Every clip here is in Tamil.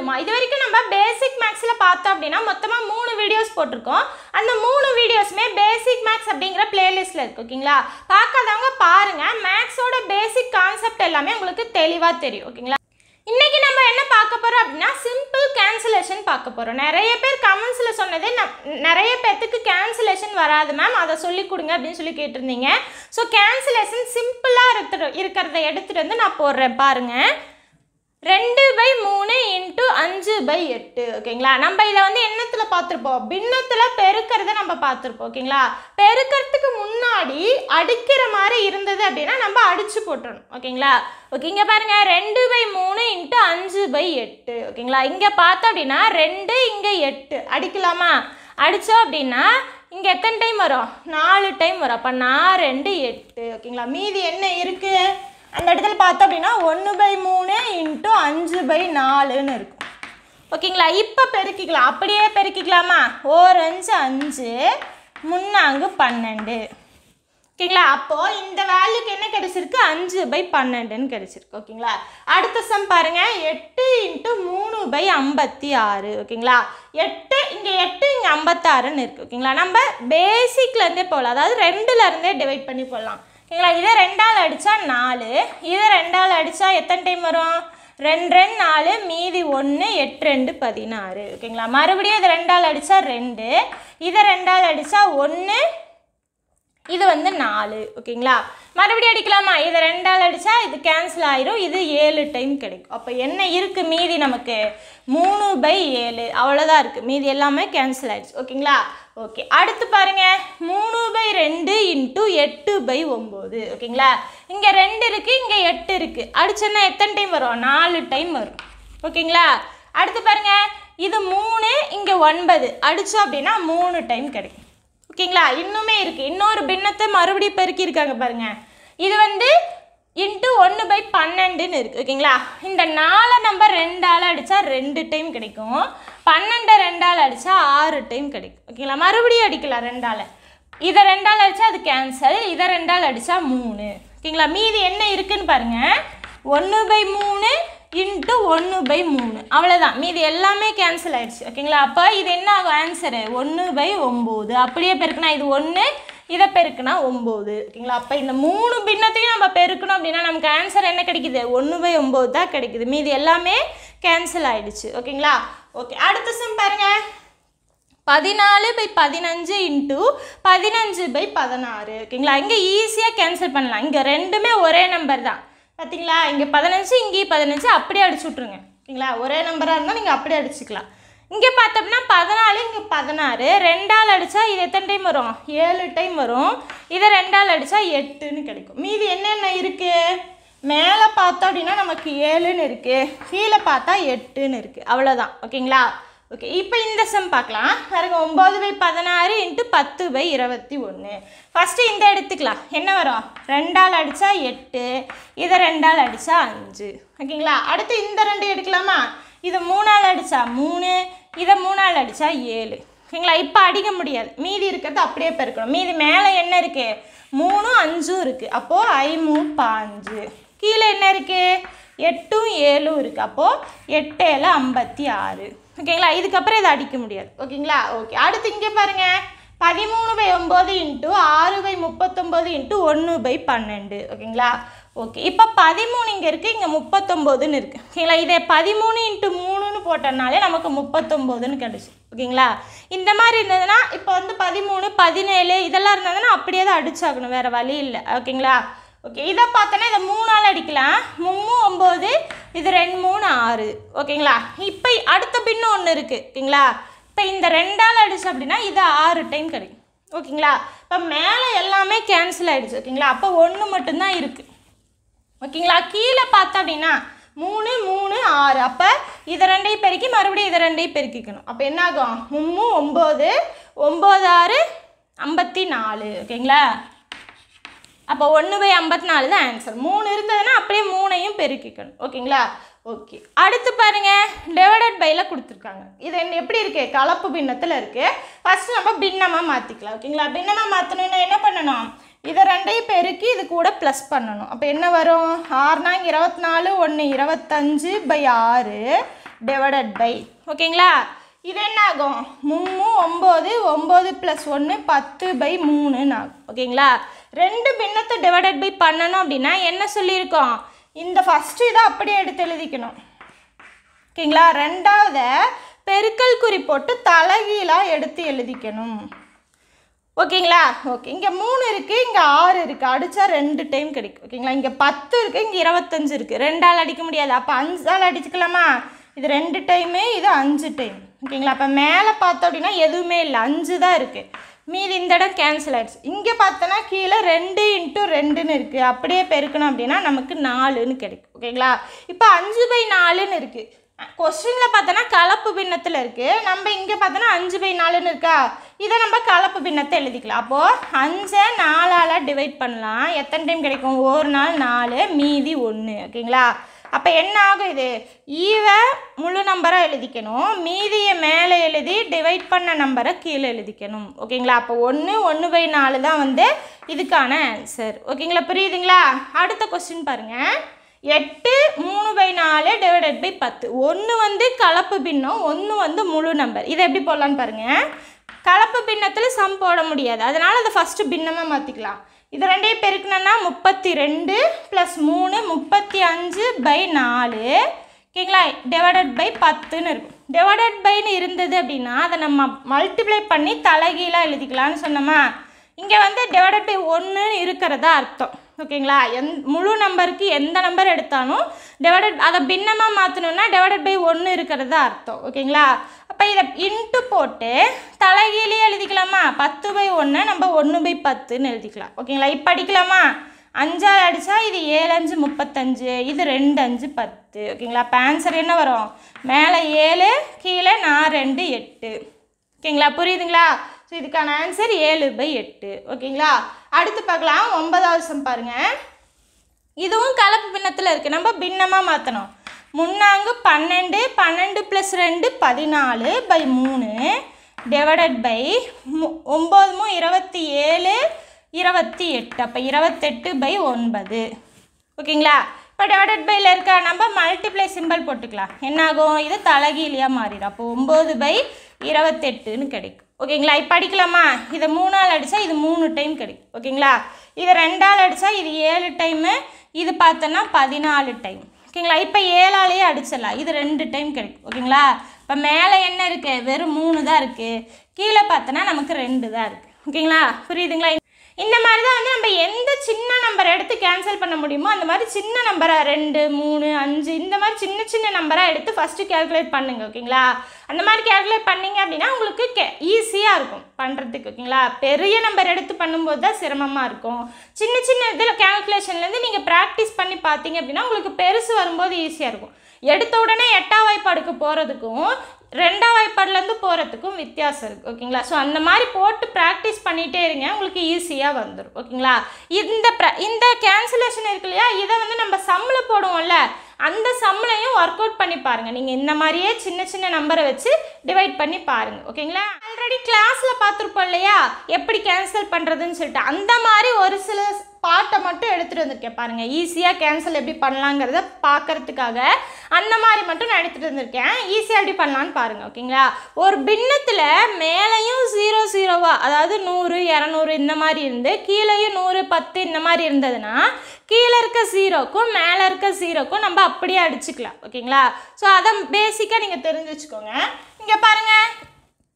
உமா இது வரைக்கும் நம்ம பேசிக் மேக்ஸில் பார்த்தோம் அப்படின்னா மொத்தமாக மூணு வீடியோஸ் போட்டிருக்கோம் அந்த மூணு வீடியோஸுமே பேசிக் மேக்ஸ் அப்படிங்கிற பிளேலிஸ்ட்டில் இருக்குது ஓகேங்களா பார்க்காதவங்க பாருங்கள் மேக்ஸோட பேசிக் கான்செப்ட் எல்லாமே உங்களுக்கு தெளிவாக தெரியும் ஓகேங்களா இன்றைக்கி நம்ம என்ன பார்க்க போகிறோம் அப்படின்னா சிம்பிள் கேன்சலேஷன் பார்க்க போகிறோம் நிறைய பேர் கமெண்ட்ஸில் சொன்னது நிறைய பேர்த்துக்கு கேன்சலேஷன் வராது மேம் அதை சொல்லி கொடுங்க அப்படின்னு சொல்லி கேட்டிருந்தீங்க ஸோ கேன்சலேஷன் சிம்பிளாக இருக்கிற இருக்கிறத எடுத்துகிட்டு வந்து நான் போடுறேன் பாருங்கள் ரெண்டு பை மூணு இன்ட்டு அஞ்சு பை எட்டு ஓகேங்களா நம்ம இதை வந்து என்னத்தில் பார்த்துருப்போம் பின்னத்தில் பெருக்கிறத நம்ம பார்த்துருப்போம் ஓகேங்களா பெருக்கிறதுக்கு முன்னாடி அடிக்கிற மாதிரி இருந்தது அப்படின்னா நம்ம அடித்து போட்டுடணும் ஓகேங்களா ஓகே இங்கே பாருங்கள் ரெண்டு பை மூணு இன்ட்டு அஞ்சு பை எட்டு ஓகேங்களா இங்கே பார்த்தோம் அப்படின்னா ரெண்டு இங்கே எட்டு அடிக்கலாமா அடித்தோம் அப்படின்னா இங்கே எத்தனை டைம் வரும் நாலு டைம் வரும் அப்போ நான் ரெண்டு எட்டு ஓகேங்களா மீதி என்ன இருக்குது அந்த இடத்துல பார்த்தோம் அப்படின்னா ஒன்று பை மூணு பை நாலுன்னு இருக்கும் ஓகேங்களா இப்போ பெருக்கிக்கலாம் அப்படியே பெருக்கிக்கலாமா ஓர் அஞ்சு அஞ்சு முன்னாங்கு பன்னெண்டு ஓகேங்களா அப்போது இந்த வேல்யூக்கு என்ன கிடைச்சிருக்கு அஞ்சு பை பன்னெண்டுன்னு கிடைச்சிருக்கு ஓகேங்களா அடுத்த சம் பாருங்கள் எட்டு இன்ட்டு மூணு பை ஐம்பத்தி ஆறு ஓகேங்களா எட்டு இங்கே எட்டு இங்கே ஐம்பத்தாறுன்னு இருக்குது ஓகேங்களா நம்ம பேசிக்லேருந்தே போகலாம் அதாவது ரெண்டுலேருந்தே டிவைட் பண்ணி போடலாம் ஓகேங்களா இதை ரெண்டாள் அடித்தா நாலு இதை ரெண்டாள் அடித்தா எத்தனை டைம் வரும் ரெண்டு ரெண்டு நாலு மீதி ஒன்று எட்டு ரெண்டு பதினாறு ஓகேங்களா மறுபடியும் இது ரெண்டால் அடித்தா ரெண்டு இதை ரெண்டால் அடித்தா ஒன்று இது வந்து நாலு ஓகேங்களா மறுபடியும் அடிக்கலாமா இதை ரெண்டால் அடித்தா இது கேன்சல் ஆயிரும் இது ஏழு டைம் கிடைக்கும் அப்போ என்ன இருக்குது மீதி நமக்கு மூணு பை ஏழு அவ்வளோதான் இருக்குது மீதி எல்லாமே கேன்சல் ஆயிடுச்சு ஓகேங்களா ஓகே அடுத்து பாருங்க மூணு பை ரெண்டு இன்ட்டு எட்டு பை ஒம்பது ஓகேங்களா இங்கே ரெண்டு இருக்குது இங்கே எட்டு இருக்குது அடிச்சோன்னா எத்தனை டைம் வரும் நாலு டைம் வரும் ஓகேங்களா அடுத்து பாருங்க இது மூணு இங்கே ஒன்பது அடித்தோம் அப்படின்னா மூணு டைம் கிடைக்கும் ஓகேங்களா இன்னுமே இருக்குது இன்னொரு பின்னத்தை மறுபடியும் பெருக்கியிருக்காங்க பாருங்கள் இது வந்து இன்ட்டு ஒன்று பை பன்னெண்டுன்னு இருக்குது ஓகேங்களா இந்த நாலு நம்ம ரெண்டால் அடித்தா ரெண்டு டைம் கிடைக்கும் பன்னெண்டை ரெண்டால் அடித்தா ஆறு டைம் கிடைக்கும் ஓகேங்களா மறுபடியும் அடிக்கலாம் ரெண்டால் இதை ரெண்டால் அடித்தா அது கேன்சல் இதை ரெண்டால் அடித்தா மூணு ஓகேங்களா மீதி என்ன இருக்குதுன்னு பாருங்கள் ஒன்று பை மூணு இன்ட்டு ஒன்று பை மூணு அவ்வளோதான் மீதி எல்லாமே கேன்சல் ஆகிடுச்சு ஓகேங்களா அப்போ இது என்ன ஆகும் ஆன்சரு ஒன்று பை ஒம்பது அப்படியே பெருக்குனா இது ஒன்று இதை பெருக்குனா ஒம்பது ஓகேங்களா அப்போ இந்த மூணு பின்னத்தையும் நம்ம பெருக்கணும் அப்படின்னா நமக்கு ஆன்சர் என்ன கிடைக்குது ஒன்று பை ஒம்பது தான் கிடைக்குது மீது எல்லாமே கேன்சல் ஆகிடுச்சு ஓகேங்களா ஓகே அடுத்த சம் பாருங்கள் பதினாலு பை பதினஞ்சு இன்ட்டு பதினஞ்சு பை பதினாறு ஓகேங்களா இங்கே ஈஸியாக கேன்சல் பண்ணலாம் இங்கே ரெண்டுமே ஒரே நம்பர் தான் பார்த்தீங்களா இங்கே பதினஞ்சு இங்கேயும் பதினஞ்சு அப்படியே அடிச்சு விட்ருங்க ஓகேங்களா ஒரே நம்பராக இருந்தால் நீங்கள் அப்படியே அடிச்சுக்கலாம் இங்கே பார்த்தோம்னா பதினாலு இங்கே பதினாறு ரெண்டால் அடித்தா இது எத்தனை டைம் வரும் ஏழு டைம் வரும் இதை ரெண்டால் அடித்தா எட்டுன்னு கிடைக்கும் மீதி என்னென்ன இருக்குது மேலே பார்த்தோம் அப்படின்னா நமக்கு ஏழுன்னு இருக்குது கீழே பார்த்தா எட்டுன்னு இருக்குது அவ்வளோதான் ஓகேங்களா ஓகே இப்போ இந்த சம் பார்க்கலாம் பாருங்க ஒம்பது பை பதினாறு இன்ட்டு பத்து பை இருபத்தி ஒன்று ஃபஸ்ட்டு இந்த எடுத்துக்கலாம் என்ன வரும் ரெண்டால் அடித்தா எட்டு இதை ரெண்டால் அடித்தா அஞ்சு ஓகேங்களா அடுத்து இந்த ரெண்டு எடுக்கலாமா இதை மூணால் அடித்தா மூணு இதை மூணால் அடித்தா ஏழு ஓகேங்களா இப்போ அடிக்க முடியாது மீதி இருக்கிறது அப்படியே பெருக்கணும் மீதி மேலே என்ன இருக்குது மூணும் அஞ்சும் இருக்குது அப்போது ஐமூ பாஞ்சு கீழே என்ன இருக்குது எட்டும் ஏழும் இருக்குது அப்போது எட்டேல ஐம்பத்தி ஆறு ஓகேங்களா இதுக்கப்புறம் இதை அடிக்க முடியாது ஓகேங்களா ஓகே அடுத்து இங்கே பாருங்கள் பதிமூணு பை ஒம்பது இன்ட்டு ஆறு பை முப்பத்தொம்பது இன்ட்டு ஒன்று பை பன்னெண்டு ஓகேங்களா ஓகே இப்போ பதிமூணு இங்கே இருக்குது இங்கே முப்பத்தொம்போதுன்னு இருக்குது ஓகேங்களா இதை பதிமூணு இன்ட்டு மூணுன்னு போட்டோம்னாலே நமக்கு முப்பத்தொம்போதுன்னு கிடச்சி ஓகேங்களா இந்த மாதிரி இருந்ததுன்னா இப்போ வந்து பதிமூணு பதினேழு இதெல்லாம் இருந்ததுன்னா அப்படியே தான் அடிச்சாகணும் வேறு வழி இல்லை ஓகேங்களா ஓகே இதை பார்த்தோன்னா இதை மூணால் அடிக்கலாம் மூணு ஒம்பது இது ரெண்டு மூணு ஆறு ஓகேங்களா இப்போ அடுத்த பின்னு ஒன்று இருக்குது ஓகேங்களா இப்போ இந்த ரெண்டால் அடிச்சு அப்படின்னா இது ஆறு டைம் கிடைக்கும் ஓகேங்களா இப்போ மேலே எல்லாமே கேன்சல் ஆகிடுச்சு ஓகேங்களா அப்போ ஒன்று மட்டும்தான் இருக்குது ஓகேங்களா கீழே பார்த்தோம் அப்படின்னா மூணு மூணு ஆறு அப்போ இதை ரெண்டையும் பெருக்கி மறுபடியும் இதை ரெண்டையும் பெருக்கிக்கணும் அப்போ என்னாகும் மும்மு ஒம்பது ஒம்பது ஆறு ஐம்பத்தி நாலு ஓகேங்களா அப்போ ஒன்று பை ஐம்பத்தி நாலு தான் ஆன்சர் மூணு இருந்ததுன்னா அப்படியே மூணையும் பெருக்கிக்கணும் ஓகேங்களா ஓகே அடுத்து பாருங்கள் டிவைடட் பையில் கொடுத்துருக்காங்க இது என்ன எப்படி இருக்குது கலப்பு பின்னத்தில் இருக்குது ஃபஸ்ட்டு நம்ம பின்னமாக மாற்றிக்கலாம் ஓகேங்களா பின்னமாக மாற்றணுன்னா என்ன பண்ணணும் இதை ரெண்டையும் பெருக்கி இது கூட ப்ளஸ் பண்ணணும் அப்போ என்ன வரும் ஆறுனா இங்கே இருபத்தி நாலு ஒன்று இருபத்தஞ்சு பை ஆறு டிவைடட் பை ஓகேங்களா இது என்ன ஆகும் மூணு ஒம்பது ஒம்பது ப்ளஸ் ஒன்று பத்து பை மூணுன்னு ஆகும் ஓகேங்களா ரெண்டு பின்னத்தை டிவைடட் பை பண்ணணும் அப்படின்னா என்ன சொல்லியிருக்கோம் இந்த ஃபஸ்ட்டு இதை அப்படியே எடுத்து எழுதிக்கணும் ஓகேங்களா ரெண்டாவதை பெருக்கல் குறி போட்டு தலைகீழாக எடுத்து எழுதிக்கணும் ஓகேங்களா ஓகே இங்கே மூணு இருக்குது இங்கே ஆறு இருக்குது அடித்தா ரெண்டு டைம் கிடைக்கும் ஓகேங்களா இங்கே பத்து இருக்குது இங்கே இருபத்தஞ்சு இருக்குது ரெண்டால் அடிக்க முடியாது அப்போ அஞ்சால் அடிச்சுக்கலாமா இது ரெண்டு டைமு இது அஞ்சு டைம் ஓகேங்களா அப்போ மேலே பார்த்தோம் அப்படின்னா எதுவுமே இல்லை அஞ்சு தான் இருக்குது மீதி இந்த இடம் கேன்சல் ஆகிடுச்சு இங்கே பார்த்தோன்னா கீழே ரெண்டு இன்ட்டு ரெண்டுன்னு இருக்குது அப்படியே பெருக்கணும் அப்படின்னா நமக்கு நாலுன்னு கிடைக்கும் ஓகேங்களா இப்போ அஞ்சு பை நாலுன்னு இருக்குது கொஸ்டினில் பார்த்தோன்னா கலப்பு பின்னத்தில் இருக்குது நம்ம இங்கே பார்த்தோன்னா அஞ்சு பை நாலுன்னு இருக்கா இதை நம்ம கலப்பு பின்னத்தை எழுதிக்கலாம் அப்போது அஞ்சை நாலால் டிவைட் பண்ணலாம் எத்தனை டைம் கிடைக்கும் ஒரு நாள் நாலு மீதி ஒன்று ஓகேங்களா அப்போ என்ன ஆகும் இது ஈவை முழு நம்பராக எழுதிக்கணும் மீதியை மேலே எழுதி டிவைட் பண்ண நம்பரை கீழே எழுதிக்கணும் ஓகேங்களா அப்போ ஒன்று ஒன்று பை நாலு தான் வந்து இதுக்கான ஆன்சர் ஓகேங்களா புரியுதுங்களா அடுத்த கொஸ்டின் பாருங்கள் எட்டு மூணு பை நாலு டிவைடட் பை பத்து ஒன்று வந்து கலப்பு பின்னம் ஒன்று வந்து முழு நம்பர் இதை எப்படி போடலான்னு பாருங்கள் கலப்பு பின்னத்தில் சம் போட முடியாது அதனால் அதை ஃபஸ்ட்டு பின்னமாக மாற்றிக்கலாம் இது ரெண்டையும் பெருக்கணும்னா முப்பத்தி ரெண்டு ப்ளஸ் மூணு முப்பத்தி அஞ்சு பை நாலு ஓகேங்களா டிவைடட் பை பத்துன்னு இருக்கும் டிவைடட் பைன்னு இருந்தது அப்படின்னா அதை நம்ம மல்டிப்ளை பண்ணி தலைகீழாக எழுதிக்கலாம்னு சொன்னோமா இங்கே வந்து டிவைடட் பை ஒன்றுன்னு இருக்கிறதா அர்த்தம் ஓகேங்களா எந் முழு நம்பருக்கு எந்த நம்பர் எடுத்தாலும் டிவைடட் அதை பின்னமாக மாற்றணுன்னா டிவைடட் பை ஒன்று இருக்கிறது அர்த்தம் ஓகேங்களா அப்போ இதை இன்ட்டு போட்டு தலைகீழே எழுதிக்கலாமா பத்து பை ஒன்று நம்ம ஒன்று பை பத்துன்னு எழுதிக்கலாம் ஓகேங்களா இப்போ அடிக்கலாமா அஞ்சால் அடித்தா இது ஏழு அஞ்சு முப்பத்தஞ்சு இது ரெண்டு அஞ்சு பத்து ஓகேங்களா அப்போ ஆன்சர் என்ன வரும் மேலே ஏழு கீழே நான் ரெண்டு எட்டு ஓகேங்களா புரியுதுங்களா ஸோ இதுக்கான ஆன்சர் ஏழு பை எட்டு ஓகேங்களா அடுத்து பார்க்கலாம் ஒன்பதாவது சம் பாருங்கள் இதுவும் கலப்பு பின்னத்தில் இருக்குது நம்ம பின்னமாக மாற்றணும் முன்னாங்கு பன்னெண்டு பன்னெண்டு ப்ளஸ் ரெண்டு பதினாலு பை மூணு டிவைடட் பை மு ஒம்பதுமோ இருபத்தி ஏழு இருபத்தி எட்டு அப்போ இருபத்தெட்டு பை ஒன்பது ஓகேங்களா இப்போ டிவைடட் பையில் இருக்க நம்ம மல்டிப்ளை சிம்பிள் போட்டுக்கலாம் என்னாகும் இது தலகிலியாக மாறிடும் அப்போ ஒம்பது பை இருபத்தெட்டுன்னு கிடைக்கும் ஓகேங்களா இப்போ அடிக்கலாமா இதை மூணால் அடித்தா இது மூணு டைம் கிடைக்கும் ஓகேங்களா இதை ரெண்டால் அடித்தா இது ஏழு டைமு இது பார்த்தோன்னா பதினாலு டைம் ஓகேங்களா இப்போ ஏழாலேயே அடிச்சிடலாம் இது ரெண்டு டைம் கிடைக்கும் ஓகேங்களா இப்போ மேலே என்ன இருக்குது வெறும் மூணு தான் இருக்குது கீழே பார்த்தோன்னா நமக்கு ரெண்டு தான் இருக்குது ஓகேங்களா புரியுதுங்களா இந்த மாதிரி தான் வந்து நம்ம எந்த எடுத்து கேன்சல் பண்ண முடியுமோ அந்த மாதிரி சின்ன நம்பராக ரெண்டு மூணு அஞ்சு இந்த மாதிரி சின்ன சின்ன நம்பராக எடுத்து ஃபஸ்ட்டு கேல்குலேட் பண்ணுங்க ஓகேங்களா அந்த மாதிரி கேல்குலேட் பண்ணிங்க அப்படின்னா உங்களுக்கு கே ஈஸியாக இருக்கும் பண்ணுறதுக்கு ஓகேங்களா பெரிய நம்பர் எடுத்து பண்ணும்போது தான் சிரமமாக இருக்கும் சின்ன சின்ன இதில் கேல்குலேஷன்லேருந்து நீங்கள் ப்ராக்டிஸ் பண்ணி பார்த்தீங்க அப்படின்னா உங்களுக்கு பெருசு வரும்போது ஈஸியாக இருக்கும் எடுத்த உடனே எட்டாம் வாய்ப்பாடுக்கு போகிறதுக்கும் ரெண்டாம் வாய்ப்பாடுலேருந்து போகிறதுக்கும் வித்தியாசம் இருக்குது ஓகேங்களா ஸோ அந்த மாதிரி போட்டு ப்ராக்டிஸ் பண்ணிகிட்டே இருங்க உங்களுக்கு ஈஸியாக வந்துடும் ஓகேங்களா இந்த ப்ர இந்த கேன்சலேஷன் இருக்கு இல்லையா இதை வந்து நம்ம சம்மில் போடுவோம்ல அந்த சம்லையும் ஒர்க் அவுட் பண்ணி பாருங்கள் நீங்கள் இந்த மாதிரியே சின்ன சின்ன நம்பரை வச்சு டிவைட் பண்ணி பாருங்கள் ஓகேங்களா ஆல்ரெடி கிளாஸில் பார்த்துருப்போம் இல்லையா எப்படி கேன்சல் பண்ணுறதுன்னு சொல்லிட்டு அந்த மாதிரி ஒரு சில பாட்டை மட்டும் எடுத்துகிட்டு வந்திருக்கேன் பாருங்கள் ஈஸியாக கேன்சல் எப்படி பண்ணலாங்கிறத பார்க்குறதுக்காக அந்த மாதிரி மட்டும் நான் எடுத்துகிட்டு வந்திருக்கேன் ஈஸியாக எப்படி பண்ணலான்னு பாருங்கள் ஓகேங்களா ஒரு பின்னத்தில் மேலேயும் ஜீரோ ஜீரோவாக அதாவது நூறு இரநூறு இந்த மாதிரி இருந்து கீழேயும் நூறு பத்து இந்த மாதிரி இருந்ததுன்னா கீழே இருக்க ஜீரோக்கும் மேலே இருக்க ஜீரோக்கும் நம்ம அப்படியே அடிச்சுக்கலாம் ஓகேங்களா ஸோ அதை பேசிக்காக நீங்கள் தெரிஞ்சு வச்சுக்கோங்க இங்கே பாருங்கள்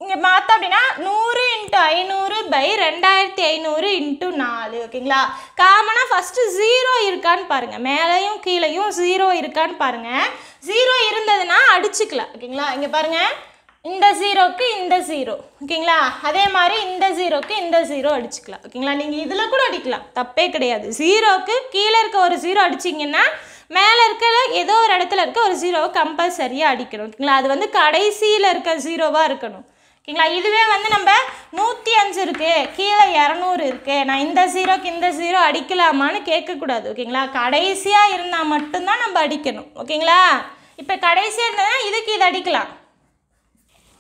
இங்கே பார்த்தோம் அப்படின்னா நூறு இன்ட்டு ஐநூறு பை ரெண்டாயிரத்தி ஐநூறு இன்ட்டு நாலு ஓகேங்களா காமனாக ஃபஸ்ட்டு ஜீரோ இருக்கான்னு பாருங்கள் மேலேயும் கீழேயும் ஜீரோ இருக்கான்னு பாருங்கள் ஜீரோ இருந்ததுன்னா அடிச்சுக்கலாம் ஓகேங்களா இங்கே பாருங்கள் இந்த ஜீரோக்கு இந்த ஜீரோ ஓகேங்களா அதே மாதிரி இந்த ஜீரோக்கு இந்த ஜீரோ அடிச்சுக்கலாம் ஓகேங்களா நீங்கள் இதில் கூட அடிக்கலாம் தப்பே கிடையாது ஜீரோக்கு கீழே இருக்க ஒரு ஜீரோ அடிச்சிங்கன்னா மேலே இருக்கிற ஏதோ ஒரு இடத்துல இருக்க ஒரு ஜீரோவை கம்பல்சரியாக அடிக்கணும் ஓகேங்களா அது வந்து கடைசியில் இருக்க ஜீரோவாக இருக்கணும் ஓகேங்களா இதுவே வந்து நம்ம நூற்றி அஞ்சு இருக்குது கீழே இரநூறு இருக்குது நான் இந்த ஜீரோக்கு இந்த ஜீரோ அடிக்கலாமான்னு கேட்கக்கூடாது ஓகேங்களா கடைசியாக இருந்தால் மட்டும்தான் நம்ம அடிக்கணும் ஓகேங்களா இப்போ கடைசியாக இருந்ததுன்னா இதுக்கு இது அடிக்கலாம்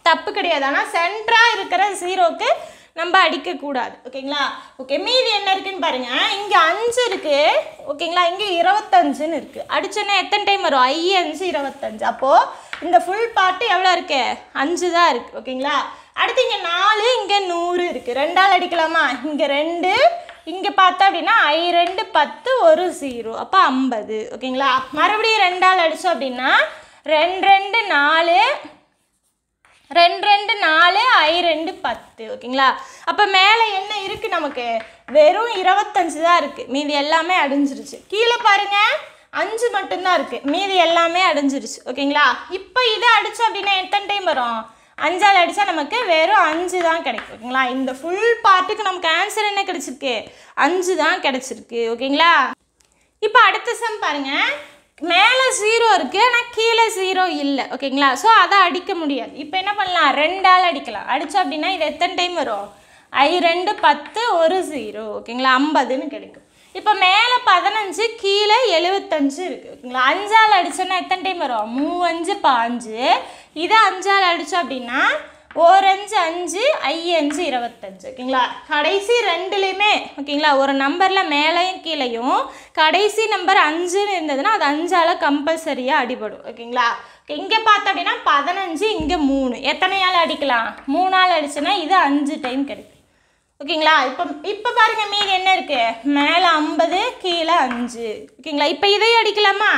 தப்பு கிடையாது ஆனால் சென்ட்ராக இருக்கிற ஜீரோக்கு நம்ம அடிக்கக்கூடாது ஓகேங்களா ஓகே மீதி என்ன இருக்குன்னு பாருங்கள் இங்கே அஞ்சு இருக்குது ஓகேங்களா இங்கே இருபத்தஞ்சுன்னு இருக்குது அடிச்சோன்னே எத்தனை டைம் வரும் ஐ அஞ்சு இருபத்தஞ்சு அப்போது இந்த ஃபுல் பாட்டு எவ்வளோ இருக்குது அஞ்சு தான் இருக்குது ஓகேங்களா அடுத்து இங்கே நாலு இங்கே நூறு இருக்குது ரெண்டாள் அடிக்கலாமா இங்கே ரெண்டு இங்கே பார்த்தா அப்படின்னா ஐ ரெண்டு பத்து ஒரு ஜீரோ அப்போ ஐம்பது ஓகேங்களா மறுபடியும் ரெண்டால் அடித்தோம் அப்படின்னா ரெண்டு ரெண்டு நாலு ரெண்டு ரெண்டு நாலு ஐ ரெண்டு பத்து ஓகேங்களா அப்போ மேலே என்ன இருக்குது நமக்கு வெறும் இருபத்தஞ்சு தான் இருக்குது மீதி எல்லாமே அடிஞ்சிருச்சு கீழே பாருங்கள் அஞ்சு மட்டும்தான் இருக்குது மீதி எல்லாமே அடைஞ்சிருச்சு ஓகேங்களா இப்போ இதை அடித்தோம் அப்படின்னா எத்தனை டைம் வரும் அஞ்சால் அடித்தா நமக்கு வெறும் அஞ்சு தான் கிடைக்கும் ஓகேங்களா இந்த ஃபுல் பார்ட்டுக்கு நமக்கு ஆன்சர் என்ன கிடச்சிருக்கு அஞ்சு தான் கிடச்சிருக்கு ஓகேங்களா இப்போ அடுத்த சம் பாருங்கள் மேலே ஜீரோ இருக்குது ஆனால் கீழே ஜீரோ இல்லை ஓகேங்களா ஸோ அதை அடிக்க முடியாது இப்போ என்ன பண்ணலாம் ரெண்டால் அடிக்கலாம் அடித்தோம் அப்படின்னா இது எத்தனை டைம் வரும் ஐ ரெண்டு பத்து ஒரு ஜீரோ ஓகேங்களா ஐம்பதுன்னு கிடைக்கும் இப்போ மேலே பதினஞ்சு கீழே எழுபத்தஞ்சு இருக்குங்களா அஞ்சால் அடித்தோன்னா எத்தனை டைம் வரும் மூவஞ்சு பாஞ்சு இதை அஞ்சால் அடித்தோம் அப்படின்னா ஓரஞ்சு அஞ்சு ஐயஞ்சு இருபத்தஞ்சு ஓகேங்களா கடைசி ரெண்டுலேயுமே ஓகேங்களா ஒரு நம்பரில் மேலேயும் கீழேயும் கடைசி நம்பர் அஞ்சுன்னு இருந்ததுன்னா அது அஞ்சால் கம்பல்சரியாக அடிபடும் ஓகேங்களா இங்கே பார்த்தோம் அப்படின்னா பதினஞ்சு இங்கே மூணு எத்தனை ஆள் அடிக்கலாம் மூணு ஆள் அடிச்சுன்னா இது அஞ்சு டைம் கிடைக்கும் ஓகேங்களா இப்போ இப்போ பாருங்கள் மீதி என்ன இருக்குது மேலே ஐம்பது கீழே அஞ்சு ஓகேங்களா இப்போ இதையும் அடிக்கலாமா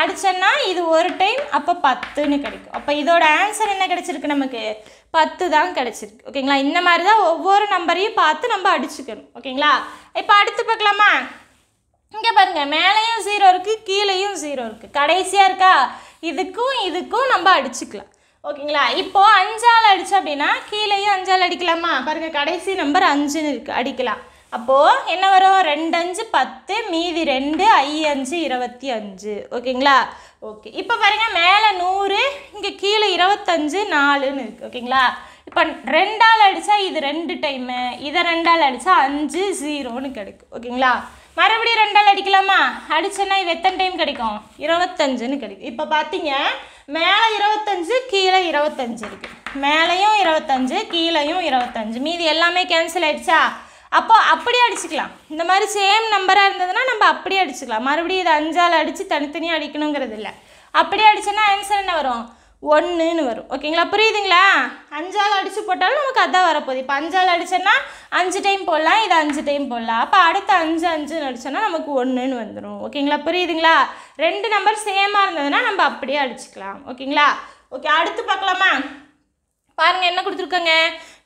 அடித்தோன்னா இது ஒரு டைம் அப்போ பத்துன்னு கிடைக்கும் அப்போ இதோட ஆன்சர் என்ன கிடச்சிருக்கு நமக்கு பத்து தான் கிடச்சிருக்கு ஓகேங்களா இந்த மாதிரி தான் ஒவ்வொரு நம்பரையும் பார்த்து நம்ம அடிச்சுக்கணும் ஓகேங்களா இப்போ அடுத்து பார்க்கலாமா இங்கே பாருங்கள் மேலேயும் ஜீரோ இருக்குது கீழேயும் ஜீரோ இருக்குது கடைசியாக இருக்கா இதுக்கும் இதுக்கும் நம்ம அடிச்சுக்கலாம் ஓகேங்களா இப்போது அஞ்சால் அடித்தோம் அப்படின்னா கீழேயும் அஞ்சால் அடிக்கலாமா பாருங்கள் கடைசி நம்பர் அஞ்சுன்னு இருக்குது அடிக்கலாம் அப்போது என்ன வரும் ரெண்டு அஞ்சு பத்து மீதி ரெண்டு ஐ அஞ்சு இருபத்தி அஞ்சு ஓகேங்களா ஓகே இப்போ பாருங்கள் மேலே நூறு இங்கே கீழே இருபத்தஞ்சு நாலுன்னு இருக்குது ஓகேங்களா இப்போ ரெண்டால் அடித்தா இது ரெண்டு டைமு இதை ரெண்டால் அடித்தா அஞ்சு ஜீரோன்னு கிடைக்கும் ஓகேங்களா மறுபடியும் ரெண்டால் அடிக்கலாமா அடிச்சேன்னா இது எத்தனை டைம் கிடைக்கும் இருபத்தஞ்சுன்னு கிடைக்கும் இப்போ பார்த்தீங்க மேலே இருபத்தஞ்சு கீழே இருபத்தஞ்சு இருக்குது மேலேயும் இருபத்தஞ்சு கீழேயும் இருபத்தஞ்சு மீதி எல்லாமே கேன்சல் ஆகிடுச்சா அப்போ அப்படியே அடிச்சுக்கலாம் இந்த மாதிரி சேம் நம்பராக இருந்ததுன்னா நம்ம அப்படியே அடிச்சுக்கலாம் மறுபடியும் இது அஞ்சால் அடித்து தனித்தனியாக அடிக்கணுங்கிறது இல்லை அப்படியே அடிச்சோன்னா ஆன்சர் என்ன வரும் ஒன்றுன்னு வரும் ஓகேங்களா புரியுதுங்களா அஞ்சால் அடித்து போட்டாலும் நமக்கு அதான் வரப்போகுது இப்போ அஞ்சால் அடித்தோன்னா அஞ்சு டைம் போடலாம் இது அஞ்சு டைம் போடலாம் அப்போ அடுத்த அஞ்சு அஞ்சுன்னு அடித்தோன்னா நமக்கு ஒன்றுன்னு வந்துடும் ஓகேங்களா புரியுதுங்களா ரெண்டு நம்பர் சேமாக இருந்ததுன்னா நம்ம அப்படியே அடிச்சுக்கலாம் ஓகேங்களா ஓகே அடுத்து பார்க்கலாமா பாருங்கள் என்ன கொடுத்துருக்கோங்க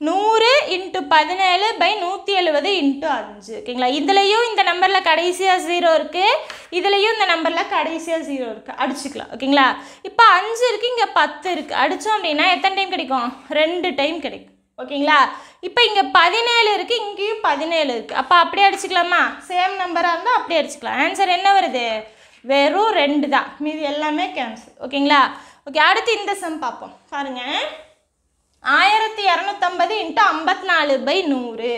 நூறு இன்ட்டு பதினேழு பை நூற்றி எழுபது இன்ட்டு அஞ்சு ஓகேங்களா இதுலேயும் இந்த நம்பரில் கடைசியாக ஜீரோ இருக்குது இதுலேயும் இந்த நம்பரில் கடைசியாக ஜீரோ இருக்குது அடிச்சுக்கலாம் ஓகேங்களா இப்போ அஞ்சு இருக்குது இங்கே பத்து இருக்குது அடித்தோம் அப்படின்னா எத்தனை டைம் கிடைக்கும் ரெண்டு டைம் கிடைக்கும் ஓகேங்களா இப்போ இங்கே பதினேழு இருக்குது இங்கேயும் பதினேழு இருக்குது அப்போ அப்படியே அடிச்சுக்கலாமா சேம் நம்பராக இருந்தால் அப்படியே அடிச்சுக்கலாம் ஆன்சர் என்ன வருது வெறும் ரெண்டு தான் மீது எல்லாமே கேன்சல் ஓகேங்களா ஓகே அடுத்து இந்த சம் பார்ப்போம் பாருங்கள் ஆயிரத்தி இரநூத்தம்பது இன்ட்டு ஐம்பத்தி நாலு பை நூறு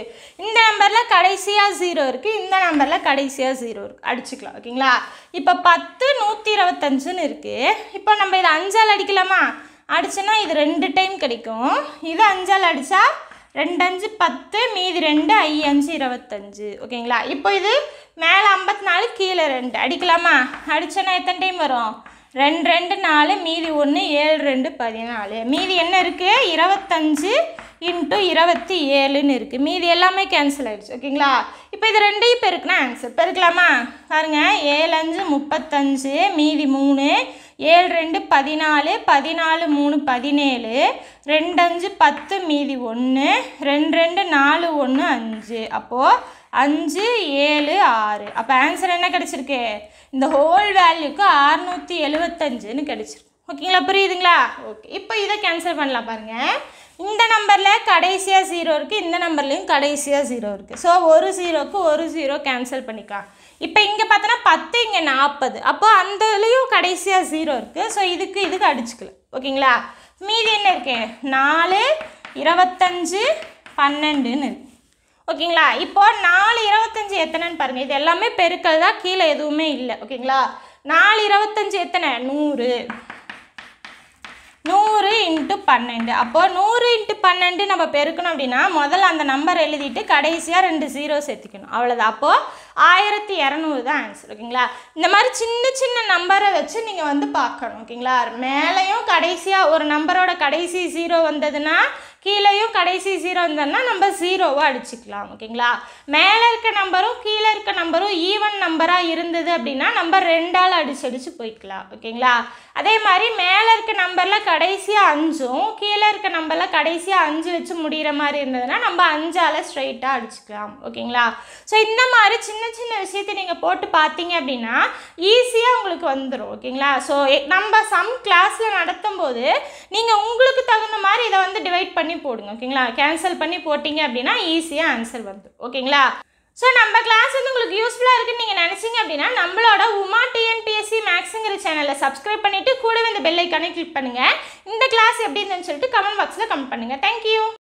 இந்த நம்பரில் கடைசியாக ஜீரோ இருக்குது இந்த நம்பரில் கடைசியாக ஜீரோ இருக்குது அடிச்சுக்கலாம் ஓகேங்களா இப்போ பத்து நூற்றி இருபத்தஞ்சுன்னு இருக்குது இப்போ நம்ம இதை அஞ்சால் அடிக்கலாமா அடிச்சுன்னா இது ரெண்டு டைம் கிடைக்கும் இது அஞ்சால் அடித்தா ரெண்டு அஞ்சு பத்து மீதி ரெண்டு ஐ அஞ்சு இருபத்தஞ்சு ஓகேங்களா இப்போ இது மேலே ஐம்பத்தி நாலு கீழே ரெண்டு அடிக்கலாமா அடிச்சோன்னா எத்தனை டைம் வரும் ரெண்டு ரெண்டு நாலு மீதி ஒன்று ஏழு ரெண்டு பதினாலு மீதி என்ன இருக்குது இருபத்தஞ்சு இன்ட்டு இருபத்தி ஏழுன்னு இருக்குது மீதி எல்லாமே கேன்சல் ஆகிடுச்சு ஓகேங்களா இப்போ இது ரெண்டையும் பெருக்குனா ஆன்சர் பெருக்கலாமா பாருங்கள் ஏழு அஞ்சு முப்பத்தஞ்சு மீதி மூணு ஏழு ரெண்டு பதினாலு பதினாலு மூணு பதினேழு ரெண்டு அஞ்சு பத்து மீதி ஒன்று ரெண்டு ரெண்டு நாலு ஒன்று அஞ்சு அப்போது அஞ்சு ஏழு ஆறு அப்போ ஆன்சர் என்ன கிடச்சிருக்கு இந்த ஹோல் வேல்யூக்கு அறுநூற்றி எழுபத்தஞ்சுன்னு கிடச்சிருக்கும் ஓகேங்களா புரியுதுங்களா ஓகே இப்போ இதை கேன்சல் பண்ணலாம் பாருங்கள் இந்த நம்பரில் கடைசியாக ஜீரோ இருக்குது இந்த நம்பர்லேயும் கடைசியாக ஜீரோ இருக்குது ஸோ ஒரு ஜீரோக்கு ஒரு ஜீரோ கேன்சல் பண்ணிக்கலாம் இப்போ இங்கே பார்த்தோன்னா பத்து இங்கே நாற்பது அப்போது அந்தலேயும் கடைசியாக ஜீரோ இருக்குது ஸோ இதுக்கு இதுக்கு அடிச்சுக்கல ஓகேங்களா மீதி என்ன இருக்கேன் நாலு இருபத்தஞ்சு பன்னெண்டுன்னு இருக்குது ஓகேங்களா இப்போ நாலு இருபத்தஞ்சி எத்தனைன்னு பாருங்கள் இது எல்லாமே பெருக்கள் தான் கீழே எதுவுமே இல்லை ஓகேங்களா நாலு இருபத்தஞ்சி எத்தனை நூறு நூறு இன்ட்டு பன்னெண்டு அப்போது நூறு இன்ட்டு பன்னெண்டு நம்ம பெருக்கணும் அப்படின்னா முதல்ல அந்த நம்பர் எழுதிட்டு கடைசியாக ரெண்டு ஜீரோ சேர்த்துக்கணும் அவ்வளோதான் அப்போது ஆயிரத்தி இரநூறு தான் ஆன்சர் ஓகேங்களா இந்த மாதிரி சின்ன சின்ன நம்பரை வச்சு நீங்கள் வந்து பார்க்கணும் ஓகேங்களா மேலேயும் கடைசியாக ஒரு நம்பரோட கடைசி ஜீரோ வந்ததுன்னா கீழேயும் கடைசி ஜீரோ இருந்ததுன்னா நம்ம ஜீரோவை அடிச்சுக்கலாம் ஓகேங்களா மேலே இருக்க நம்பரும் கீழே இருக்க நம்பரும் ஈவன் நம்பராக இருந்தது அப்படின்னா நம்ம ரெண்டால் அடிச்சு அடித்து போய்க்கலாம் ஓகேங்களா அதே மாதிரி மேலே இருக்க நம்பரில் கடைசியாக அஞ்சும் கீழே இருக்க நம்பரில் கடைசியாக அஞ்சு வச்சு முடிகிற மாதிரி இருந்ததுன்னா நம்ம அஞ்சால் ஸ்ட்ரைட்டாக அடிச்சுக்கலாம் ஓகேங்களா ஸோ இந்த மாதிரி சின்ன சின்ன விஷயத்தை நீங்கள் போட்டு பார்த்தீங்க அப்படின்னா ஈஸியாக உங்களுக்கு வந்துடும் ஓகேங்களா ஸோ நம்ம சம் கிளாஸில் நடத்தும் போது நீங்கள் உங்களுக்கு தகுந்த மாதிரி இதை வந்து டிவைட் பண்ணி போடுங்க ஓகேங்களா கேன்சல் பண்ணி போட்டிங்க அப்படின்னா ஈஸியாக ஆன்சர் வந்துடும் ஓகேங்களா ஸோ நம்ம கிளாஸ் வந்து உங்களுக்கு யூஸ்ஃபுல்லாக இருக்குன்னு நீங்கள் நினச்சிங்க அப்படின்னா நம்மளோட உமா டிஎன்பிஎஸ்சி மேக்ஸுங்கிற சேனலை சப்ஸ்கிரைப் பண்ணிவிட்டு கூடவே இந்த பெல் ஐக்கானே கிளிக் பண்ணுங்கள் இந்த கிளாஸ் எப்படி இருந்துன்னு சொல்லிட்டு கமெண்ட் பாக்ஸில் கமெண்ட் பண்ணுங்கள் தேங்க்யூ